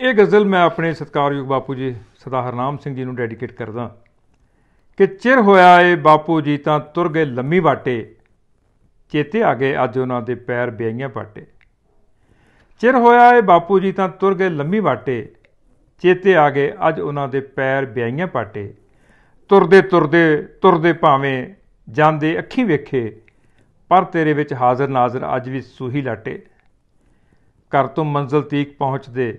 ਇਹ ਗਜ਼ਲ ਮੈਂ ਆਪਣੇ ਸਤਕਾਰਯੋਗ ਬਾਪੂ ਜੀ ਸਦਾ ਹਰਨਾਮ ਸਿੰਘ ਜੀ ਨੂੰ ਡੈਡੀਕੇਟ ਕਰਦਾ ਕਿ ਚਿਰ ਹੋਇਆ ਏ ਬਾਪੂ ਜੀ ਤਾਂ ਤੁਰ ਗਏ ਲੰਮੀ ਬਾਟੇ ਚੇਤੇ ਆ ਗਏ ਅੱਜ ਉਹਨਾਂ ਦੇ ਪੈਰ ਬਿਆਈਆਂ ਪਾਟੇ ਚਿਰ ਹੋਇਆ ਏ ਬਾਪੂ ਜੀ ਤਾਂ ਤੁਰ ਗਏ ਲੰਮੀ ਬਾਟੇ ਚੇਤੇ ਆ ਗਏ ਅੱਜ ਉਹਨਾਂ ਦੇ ਪੈਰ ਬਿਆਈਆਂ ਪਾਟੇ ਤੁਰਦੇ ਤੁਰਦੇ ਤੁਰਦੇ ਭਾਵੇਂ ਜਾਂਦੇ ਅੱਖੀ ਵੇਖੇ ਪਰ ਤੇਰੇ ਵਿੱਚ ਹਾਜ਼ਰ ਨਾਜ਼ਰ ਅੱਜ ਵੀ ਸੂਹੀ ਲਾਟੇ ਘਰ ਤੋਂ ਮੰਜ਼ਲ ਤੀਕ ਪਹੁੰਚਦੇ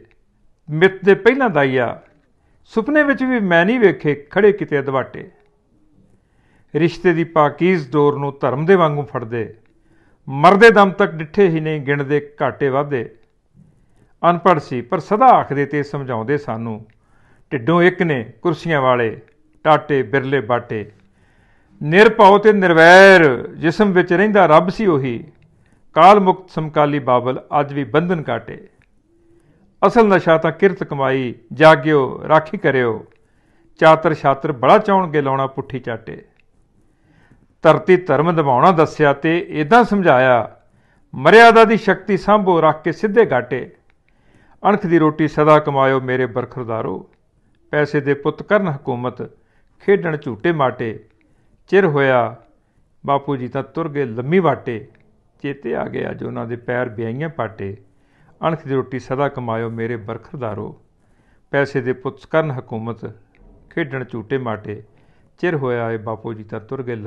ਮਿੱਤ ਦੇ ਪਹਿਲਾਂ ਆ ਸੁਪਨੇ ਵਿੱਚ ਵੀ ਮੈਂ ਨਹੀਂ ਵੇਖੇ ਖੜੇ ਕਿਤੇ ਦਵਾਟੇ ਰਿਸ਼ਤੇ ਦੀ ਪਾਕੀਜ਼ ਦੌਰ ਨੂੰ ਧਰਮ ਦੇ ਵਾਂਗੂ ਫੜਦੇ ਮਰਦੇ ਦਮ ਤੱਕ ਡਿੱਠੇ ਹੀ ਨਹੀਂ ਗਿਣਦੇ ਘਾਟੇ ਵਾਧੇ ਅਨਪੜ੍ਹ ਸੀ ਪਰ ਸਦਾ ਆਖਦੇ ਤੇ ਸਮਝਾਉਂਦੇ ਸਾਨੂੰ ਢਿੱਡੋਂ ਇੱਕ ਨੇ ਕੁਰਸੀਆਂ ਵਾਲੇ ਟਾਟੇ ਬਿਰਲੇ ਬਾਟੇ ਨਿਰਭਉ ਤੇ ਨਿਰਵੈਰ ਜਿਸਮ ਵਿੱਚ ਰਹਿੰਦਾ ਰੱਬ ਸੀ ਉਹੀ ਕਾਲ ਮੁਕਤ ਸਮਕਾਲੀ ਬਾਬਲ ਅੱਜ ਵੀ ਬੰਧਨ ਕਾਟੇ ਅਸਲ ਨਸ਼ਾ ਤਾਂ ਕਿਰਤ ਕਮਾਈ ਜਾਗਿਓ ਰਾਖੀ ਕਰਿਓ ਚਾਤਰ ਛਾਤਰ ਬੜਾ ਚਾਉਣਗੇ ਲਾਉਣਾ ਪੁੱਠੀ ਚਾਟੇ ਧਰਤੀ ਧਰਮ ਦਬਾਉਣਾ ਦੱਸਿਆ ਤੇ ਇਦਾਂ ਸਮਝਾਇਆ ਮਰਿਆਦਾ ਦੀ ਸ਼ਕਤੀ ਸੰਭੋ ਰੱਖ ਕੇ ਸਿੱਧੇ ਘਾਟੇ ਅਣਖ ਦੀ ਰੋਟੀ ਸਦਾ ਕਮਾਇਓ ਮੇਰੇ ਬਰਖਰਦਾਰੋ ਪੈਸੇ ਦੇ ਪੁੱਤ ਕਰਨ ਹਕੂਮਤ ਖੇਡਣ ਝੂਟੇ ਮਾਟੇ ਚਿਰ ਹੋਇਆ ਬਾਪੂ ਜੀ ਤਾਂ ਤੁਰ ਗਏ ਲੰਮੀ ਵਾਟੇ ਚੇਤੇ ਆ ਗਿਆ ਅੱਜ ਉਹਨਾਂ ਦੇ ਪੈਰ ਬਿਆਈਆਂ ਪਾਟੇ ਅਣਖ ਦੀ ਰੋਟੀ ਸਦਾ ਕਮਾਇਓ ਮੇਰੇ ਬਰਖਰਦਾਰੋ ਪੈਸੇ ਦੇ ਪੁੱਤ ਕਰਨ ਹਕੂਮਤ ਖੇਡਣ ਝੂਟੇ ਮਾਟੇ ਚਿਰ ਹੋਇਆ ਏ ਬਾਪੂ ਜੀ ਤਾਂ ਤੁਰ ਗਏ